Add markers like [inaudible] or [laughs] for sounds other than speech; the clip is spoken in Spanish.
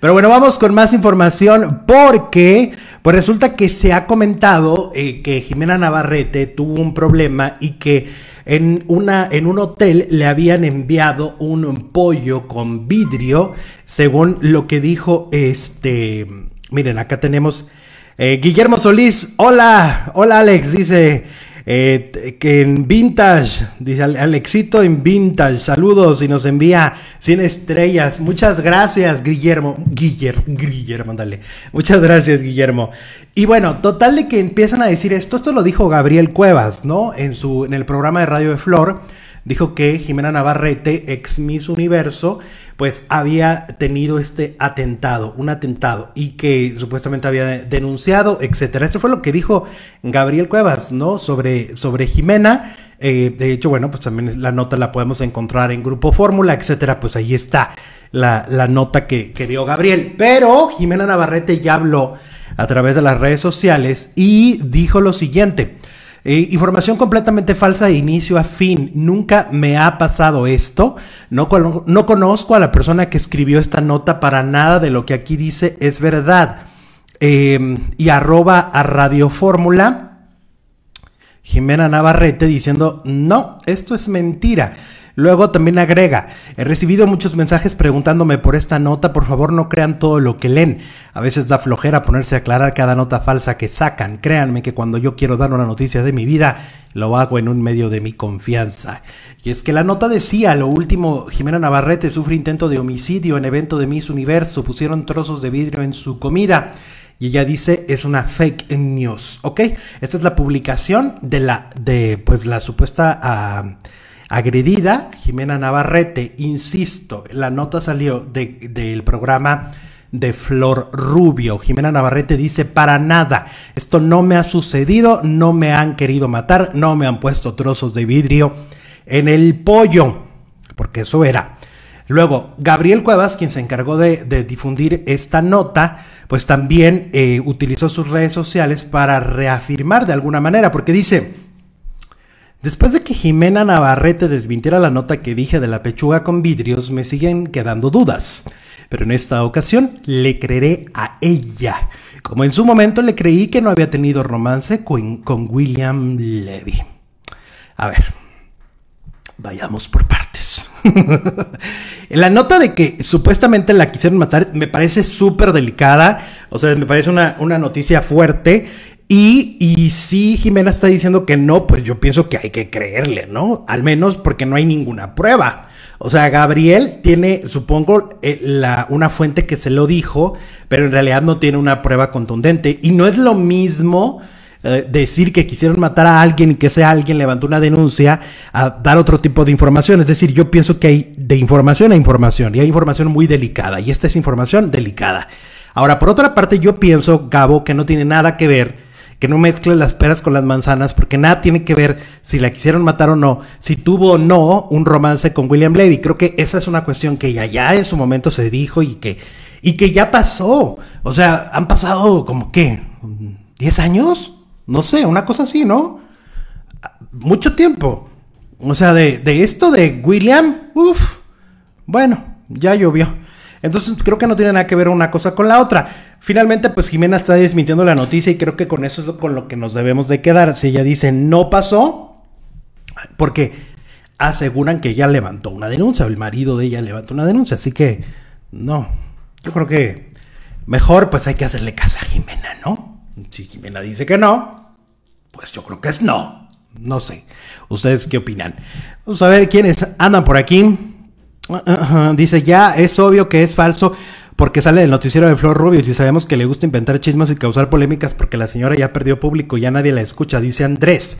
Pero bueno, vamos con más información porque pues resulta que se ha comentado eh, que Jimena Navarrete tuvo un problema y que en, una, en un hotel le habían enviado un pollo con vidrio, según lo que dijo este... Miren, acá tenemos... Eh, Guillermo Solís, hola, hola Alex, dice, eh, que en Vintage, dice Alexito en Vintage, saludos y nos envía 100 estrellas. Muchas gracias, Guillermo. Guillermo, Guillermo, dale. Muchas gracias, Guillermo. Y bueno, total de que empiezan a decir esto, esto lo dijo Gabriel Cuevas, ¿no? En, su, en el programa de Radio de Flor dijo que Jimena Navarrete, ex Miss Universo, pues había tenido este atentado, un atentado, y que supuestamente había denunciado, etcétera. Eso fue lo que dijo Gabriel Cuevas, ¿no? Sobre, sobre Jimena. Eh, de hecho, bueno, pues también la nota la podemos encontrar en Grupo Fórmula, etcétera. Pues ahí está la, la nota que, que dio Gabriel. Pero Jimena Navarrete ya habló a través de las redes sociales y dijo lo siguiente. Eh, información completamente falsa de inicio a fin. Nunca me ha pasado esto. No, conozco a la persona que escribió esta nota para nada de lo que aquí dice es verdad. Em, y arroba a Radio Fórmula. Jimena Navarrete diciendo, no, esto es mentira. Luego también agrega, he recibido muchos mensajes preguntándome por esta nota, por favor no crean todo lo que leen. A veces da flojera ponerse a aclarar cada nota falsa que sacan. Créanme que cuando yo quiero dar una noticia de mi vida, lo hago en un medio de mi confianza. Y es que la nota decía, lo último, Jimena Navarrete sufre intento de homicidio en evento de Miss Universo, pusieron trozos de vidrio en su comida. Y ella dice, es una fake news, ¿ok? Esta es la publicación de la, de pues la supuesta... Ah, agredida, Jimena Navarrete, insisto, la nota salió del programa de Flor Rubio. Jimena Navarrete dice, para nada, esto no me ha sucedido, no me han querido matar, no me han puesto trozos de vidrio en el pollo, porque eso era. Luego, Gabriel Cuevas, quien se encargó de, difundir esta nota, pues también eh, utilizó sus redes sociales para reafirmar de alguna manera, porque dice, Después de que Jimena Navarrete desmintiera la nota que dije de la pechuga con vidrios, me siguen quedando dudas. Pero en esta ocasión le creeré a ella, como en su momento le creí que no había tenido romance con, William Levy. A ver, vayamos por partes. [laughs] la nota de que supuestamente la quisieron matar me parece súper delicada, o sea, me parece una, una noticia fuerte y, si Jimena está diciendo que no, pues yo pienso que hay que creerle, ¿no? Al menos porque no hay ninguna prueba. O sea, Gabriel tiene, supongo, eh, una fuente que se lo dijo, pero en realidad no tiene una prueba contundente. Y no es lo mismo eh, decir que quisieron matar a alguien y que ese alguien levantó una denuncia a dar otro tipo de información. Es decir, yo pienso que hay de información a información y hay información muy delicada y esta es información delicada. Ahora, por otra parte, yo pienso, Gabo, que no tiene nada que ver que no mezcle las peras con las manzanas, porque nada tiene que ver si la quisieron matar o no, si tuvo o no un romance con William Levy. Creo que esa es una cuestión que ya, ya en su momento se dijo y que, y que ya pasó. O sea, han pasado como que 10 años, no sé, una cosa así, ¿no? Mucho tiempo. O sea, de, de esto de William, uff, bueno, ya llovió. Entonces creo que no tiene nada que ver una cosa con la otra. Finalmente, pues Jimena está desmintiendo la noticia y creo que con eso es con lo que nos debemos de quedar. Si ella dice no pasó, porque aseguran que ella levantó una denuncia, el marido de ella levantó una denuncia, así que no, yo creo que mejor pues hay que hacerle caso a Jimena, ¿no? Si Jimena dice que no, pues yo creo que es no. No sé. ¿Ustedes qué opinan? Vamos a ver quiénes andan por aquí dice, ya es obvio que es falso porque sale del noticiero de Flor Rubio y sabemos que le gusta inventar chismas y causar polémicas porque la señora ya perdió público, y ya nadie la escucha, dice Andrés.